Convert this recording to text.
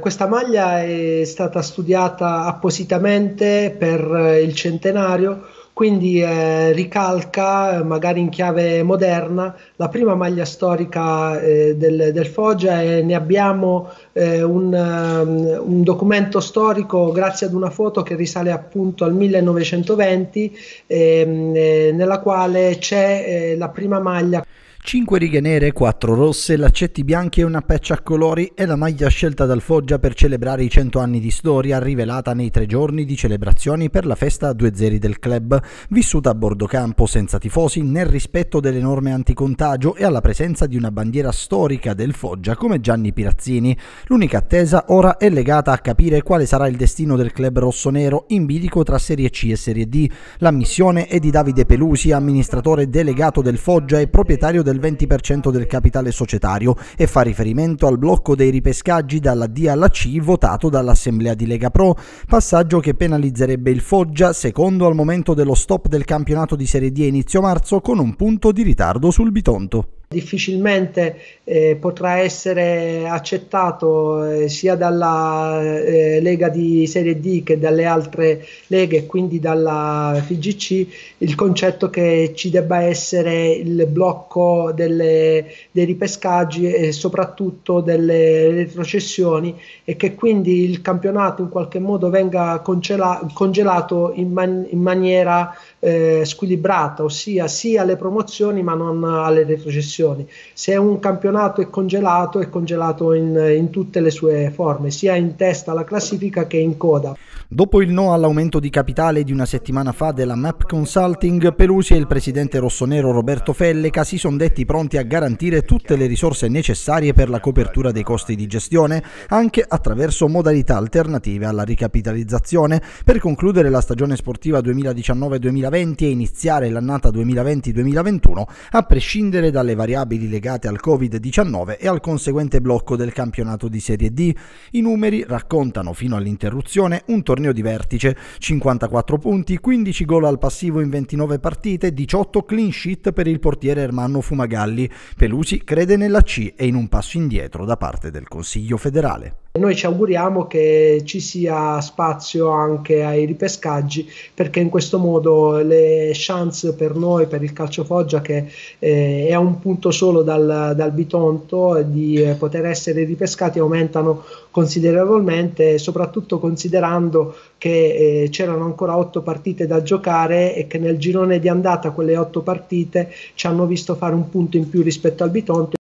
Questa maglia è stata studiata appositamente per eh, il centenario, quindi eh, ricalca, eh, magari in chiave moderna, la prima maglia storica eh, del, del, Foggia e ne abbiamo eh, un, ehm, un, documento storico grazie ad una foto che risale appunto al 1920, ehm, eh, nella quale c'è la prima maglia. 5 righe nere, 4 rosse, laccetti bianchi e una peccia a colori è la maglia scelta dal Foggia per celebrare i 100 anni di storia rivelata nei tre giorni di celebrazioni per la festa a due zeri del club, vissuta a bordo campo senza tifosi nel rispetto delle norme anticontagio e alla presenza di una bandiera storica del Foggia come Gianni Pirazzini. L'unica attesa ora è legata a capire quale sarà il destino del club rossonero in bilico tra Serie C e Serie D. La missione è di Davide Pelusi, amministratore delegato del Foggia e proprietario del del 20% del capitale societario e fa riferimento al blocco dei ripescaggi dalla D alla C votato dall'Assemblea di Lega Pro, passaggio che penalizzerebbe il Foggia secondo al momento dello stop del campionato di Serie D inizio marzo con un punto di ritardo sul Bitonto difficilmente eh, potrà essere accettato eh, sia dalla eh, Lega di Serie D che dalle altre leghe e quindi dalla FIGC il concetto che ci debba essere il blocco delle, dei ripescaggi e soprattutto delle retrocessioni e che quindi il campionato in qualche modo venga congela- congelato in, man- in maniera eh, squilibrata, ossia sia alle promozioni ma non alle retrocessioni competizioni. Se un campionato è congelato, è congelato in, in tutte le sue forme, sia in testa alla classifica che in coda. Dopo il no all'aumento di capitale di una settimana fa della MAP Consulting, Pelusi e il presidente rossonero Roberto Felleca si sono detti pronti a garantire tutte le risorse necessarie per la copertura dei costi di gestione, anche attraverso modalità alternative alla ricapitalizzazione, per concludere la stagione sportiva 2019-2020 e iniziare l'annata 2020-2021 a prescindere dalle variazioni variabili legate al Covid-19 e al conseguente blocco del campionato di Serie D. I numeri raccontano fino all'interruzione un torneo di vertice, 54 punti, 15 gol al passivo in 29 partite, 18 clean sheet per il portiere Ermanno Fumagalli. Pelusi crede nella C e in un passo indietro da parte del Consiglio federale. Noi ci auguriamo che ci sia spazio anche ai ripescaggi perché in questo modo le chance per noi, per il calcio Foggia che eh, è a un punto solo dal, dal Bitonto di eh, poter essere ripescati aumentano considerevolmente, soprattutto considerando che eh, c'erano ancora otto partite da giocare e che nel girone di andata quelle otto partite ci hanno visto fare un punto in più rispetto al Bitonto.